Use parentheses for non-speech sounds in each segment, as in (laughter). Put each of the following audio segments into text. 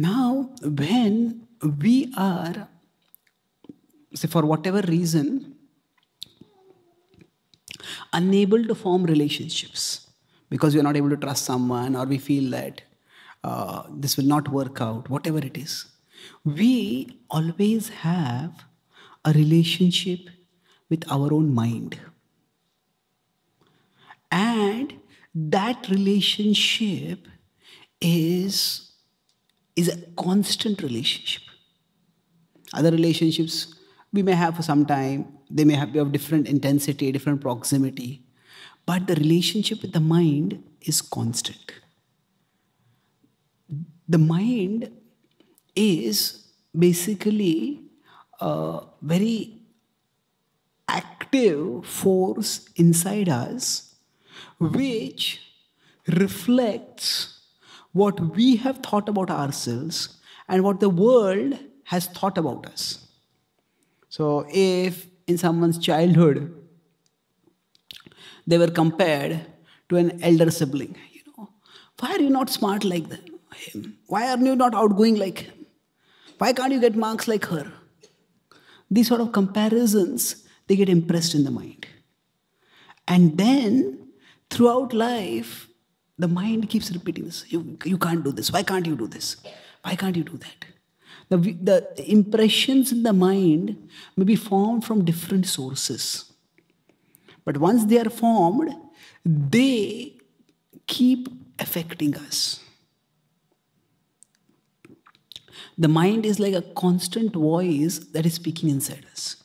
Now, when we are, say, for whatever reason, unable to form relationships because we are not able to trust someone or we feel that uh, this will not work out, whatever it is, we always have a relationship with our own mind. And that relationship is is a constant relationship. Other relationships we may have for some time, they may have, of different intensity, different proximity, but the relationship with the mind is constant. The mind is basically a very active force inside us which reflects what we have thought about ourselves and what the world has thought about us. So, if in someone's childhood they were compared to an elder sibling, you know, why are you not smart like him? Why are you not outgoing like him? Why can't you get marks like her? These sort of comparisons they get impressed in the mind. And then throughout life, the mind keeps repeating this. You, you can't do this. Why can't you do this? Why can't you do that? The, the impressions in the mind may be formed from different sources. But once they are formed, they keep affecting us. The mind is like a constant voice that is speaking inside us.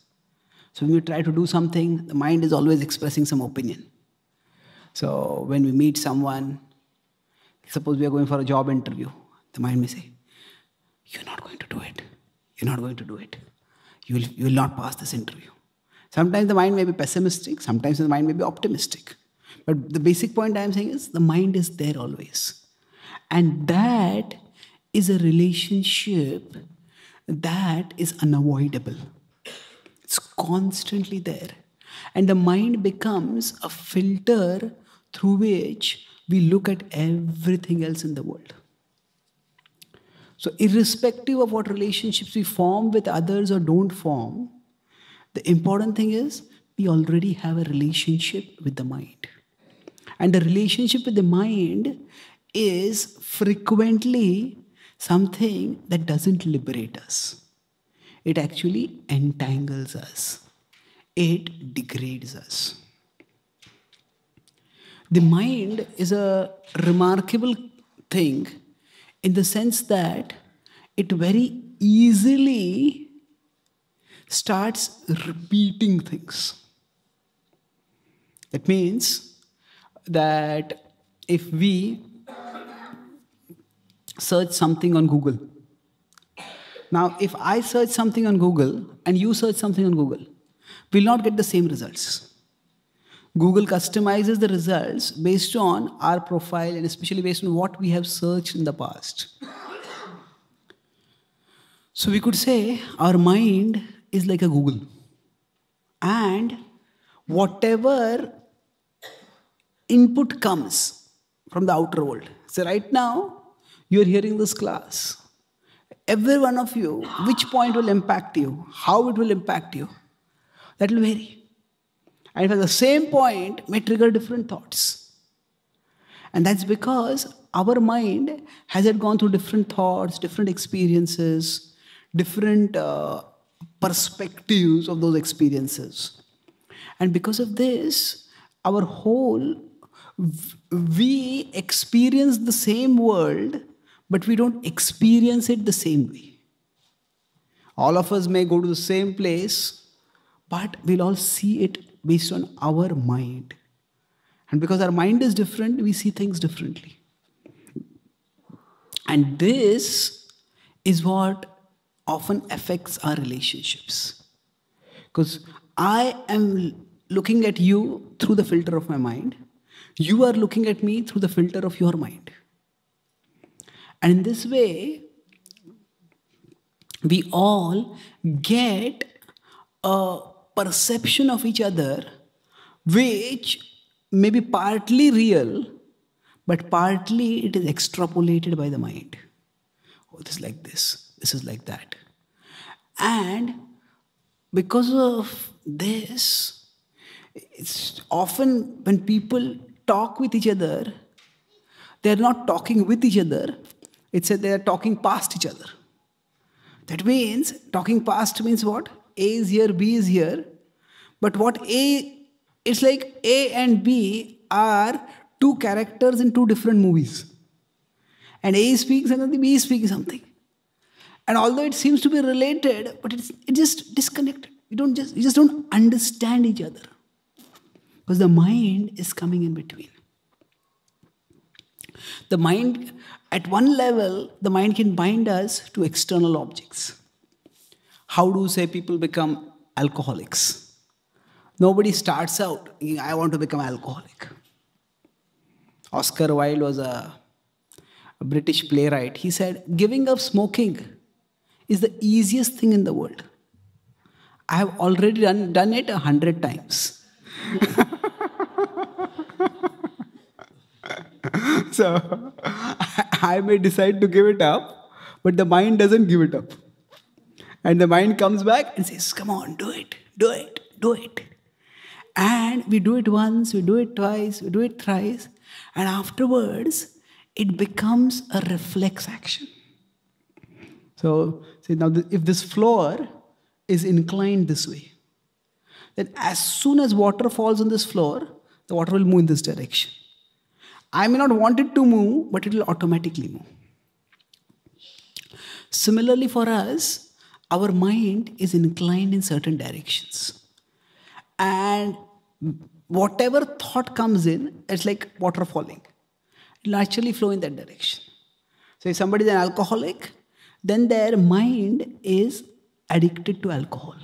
So when you try to do something, the mind is always expressing some opinion. So when we meet someone, suppose we are going for a job interview, the mind may say, You're not going to do it. You're not going to do it. You will, you will not pass this interview. Sometimes the mind may be pessimistic, sometimes the mind may be optimistic. But the basic point I'm saying is the mind is there always. And that is a relationship that is unavoidable. It's constantly there. And the mind becomes a filter through which we look at everything else in the world. So, irrespective of what relationships we form with others or don't form, the important thing is we already have a relationship with the mind. And the relationship with the mind is frequently something that doesn't liberate us, it actually entangles us, it degrades us the mind is a remarkable thing in the sense that it very easily starts repeating things. That means that if we search something on Google, now if I search something on Google and you search something on Google, we'll not get the same results. Google customizes the results based on our profile and especially based on what we have searched in the past. So we could say our mind is like a Google. And whatever input comes from the outer world. So right now, you're hearing this class. Every one of you, which point will impact you, how it will impact you, that will vary. And for the same point may trigger different thoughts. And that's because our mind has it gone through different thoughts, different experiences, different uh, perspectives of those experiences. And because of this, our whole, we experience the same world, but we don't experience it the same way. All of us may go to the same place, but we'll all see it based on our mind. And because our mind is different, we see things differently. And this is what often affects our relationships. Because I am looking at you through the filter of my mind, you are looking at me through the filter of your mind. And in this way, we all get a perception of each other, which may be partly real, but partly it is extrapolated by the mind. Oh, this is like this, this is like that. And because of this, it's often when people talk with each other, they're not talking with each other, it's that they're talking past each other. That means, talking past means what? A is here, B is here. But what A, it's like A and B are two characters in two different movies. And A speaks and B speaks something. And although it seems to be related, but it's it just disconnected. You don't just you just don't understand each other. Because the mind is coming in between. The mind, at one level, the mind can bind us to external objects how do say people become alcoholics? Nobody starts out, I want to become alcoholic. Oscar Wilde was a, a British playwright. He said, giving up smoking is the easiest thing in the world. I have already done, done it a hundred times. (laughs) so I, (laughs) I may decide to give it up, but the mind doesn't give it up. And the mind comes back and says, Come on, do it, do it, do it. And we do it once, we do it twice, we do it thrice. And afterwards, it becomes a reflex action. So, see, now if this floor is inclined this way, then as soon as water falls on this floor, the water will move in this direction. I may not want it to move, but it will automatically move. Similarly, for us, our mind is inclined in certain directions. And whatever thought comes in, it's like water falling. It'll naturally flow in that direction. So if somebody is an alcoholic, then their mind is addicted to alcohol.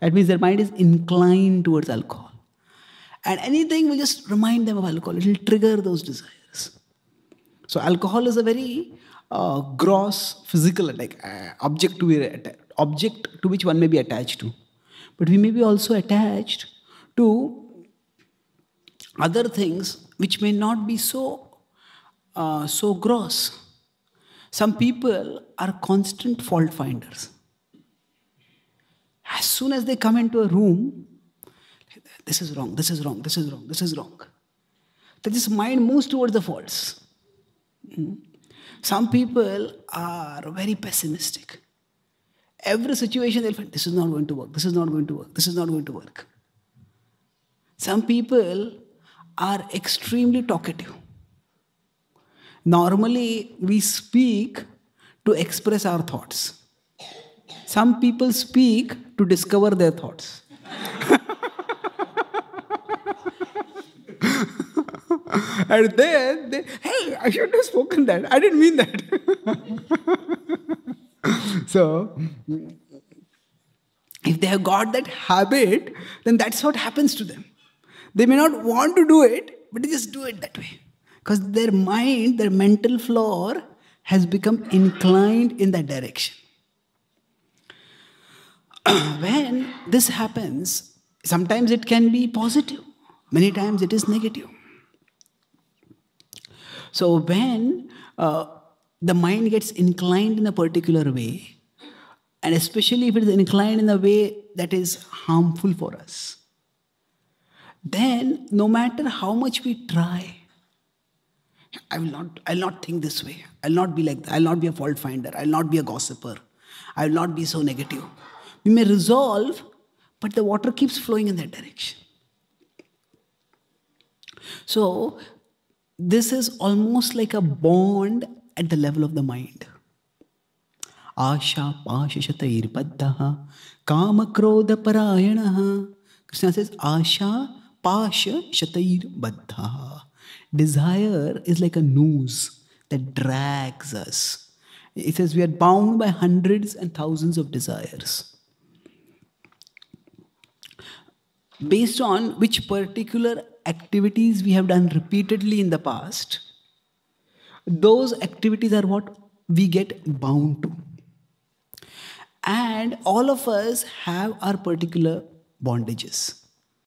That means their mind is inclined towards alcohol. And anything will just remind them of alcohol. It will trigger those desires. So alcohol is a very uh, gross physical like uh, object to be object to which one may be attached to but we may be also attached to other things which may not be so uh, so gross some people are constant fault finders as soon as they come into a room this is wrong this is wrong this is wrong this is wrong that this mind moves towards the faults mm -hmm. Some people are very pessimistic. Every situation they'll find this is not going to work, this is not going to work, this is not going to work. Some people are extremely talkative. Normally, we speak to express our thoughts. Some people speak to discover their thoughts. (laughs) and then, they, hey, I should have spoken that. I didn't mean that. (laughs) so, if they have got that habit, then that's what happens to them. They may not want to do it, but they just do it that way. Because their mind, their mental floor has become inclined in that direction. (clears throat) when this happens, sometimes it can be positive, many times it is negative. So when uh, the mind gets inclined in a particular way, and especially if it is inclined in a way that is harmful for us, then no matter how much we try, I will not, I'll not think this way. I'll not be like that. I'll not be a fault finder. I'll not be a gossiper. I'll not be so negative. We may resolve, but the water keeps flowing in that direction. So this is almost like a bond at the level of the mind. Asha Pashishatair Paddaha Kama Krodha Parayanaha. Krishna says, Asha Pasha Shatair Baddha. Desire is like a noose that drags us. It says we are bound by hundreds and thousands of desires. based on which particular activities we have done repeatedly in the past, those activities are what we get bound to. And all of us have our particular bondages.